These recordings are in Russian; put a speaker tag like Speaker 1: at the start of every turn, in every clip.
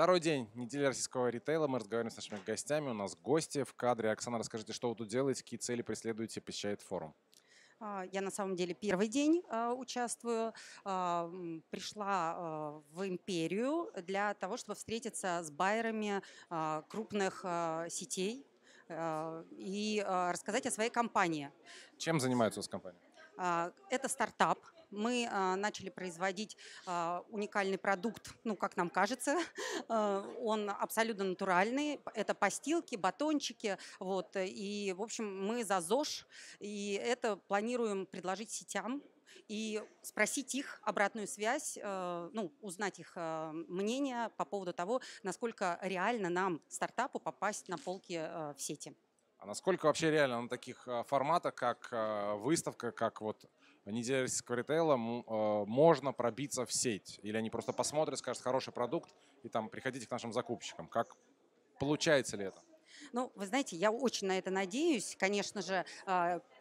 Speaker 1: Второй день недели российского ритейла. Мы разговариваем с нашими гостями. У нас гости в кадре. Оксана, расскажите, что вы тут делаете, какие цели преследуете, посещает форум?
Speaker 2: А, я на самом деле первый день а, участвую. А, пришла в империю для того, чтобы встретиться с байерами крупных сетей и рассказать о своей компании.
Speaker 1: Чем занимается у вас компания?
Speaker 2: А, это стартап, мы а, начали производить а, уникальный продукт, ну, как нам кажется, он абсолютно натуральный, это постилки, батончики, вот, и, в общем, мы за ЗОЖ, и это планируем предложить сетям, и спросить их обратную связь, ну, узнать их мнение по поводу того, насколько реально нам, стартапу, попасть на полки в сети.
Speaker 1: А насколько вообще реально на таких а, форматах, как а, выставка, как вот неделя российского ритейла, а, можно пробиться в сеть? Или они просто посмотрят, скажут, хороший продукт, и там приходите к нашим закупщикам? Как получается ли это?
Speaker 2: Ну, вы знаете, я очень на это надеюсь. Конечно же,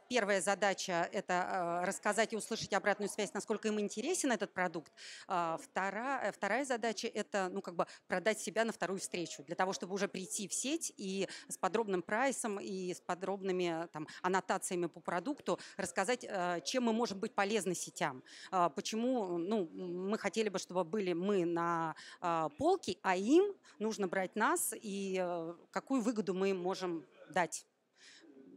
Speaker 2: первая задача – это э, рассказать и услышать обратную связь, насколько им интересен этот продукт. А вторая, э, вторая задача – это ну, как бы продать себя на вторую встречу, для того, чтобы уже прийти в сеть и с подробным прайсом, и с подробными там, аннотациями по продукту рассказать, э, чем мы можем быть полезны сетям, а почему ну, мы хотели бы, чтобы были мы на а, полке, а им нужно брать нас, и какую выгоду мы можем дать.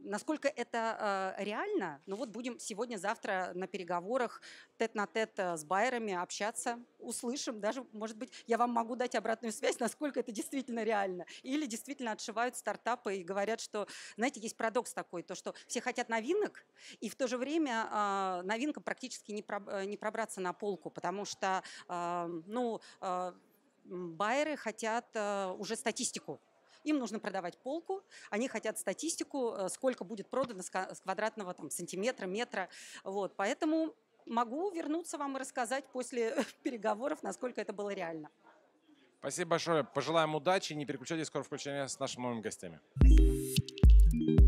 Speaker 2: Насколько это э, реально? Ну вот будем сегодня-завтра на переговорах тет-на-тет э, с байерами общаться, услышим, даже, может быть, я вам могу дать обратную связь, насколько это действительно реально. Или действительно отшивают стартапы и говорят, что, знаете, есть парадокс такой, то, что все хотят новинок, и в то же время э, новинка практически не, про, не пробраться на полку, потому что, ну, байеры хотят уже статистику им нужно продавать полку, они хотят статистику, э, сколько будет продано с квадратного там, сантиметра, метра. Вот, поэтому могу вернуться вам и рассказать после переговоров, насколько это было реально.
Speaker 1: Спасибо большое. Пожелаем удачи. Не переключайтесь, скоро включение с нашими новыми гостями. Спасибо.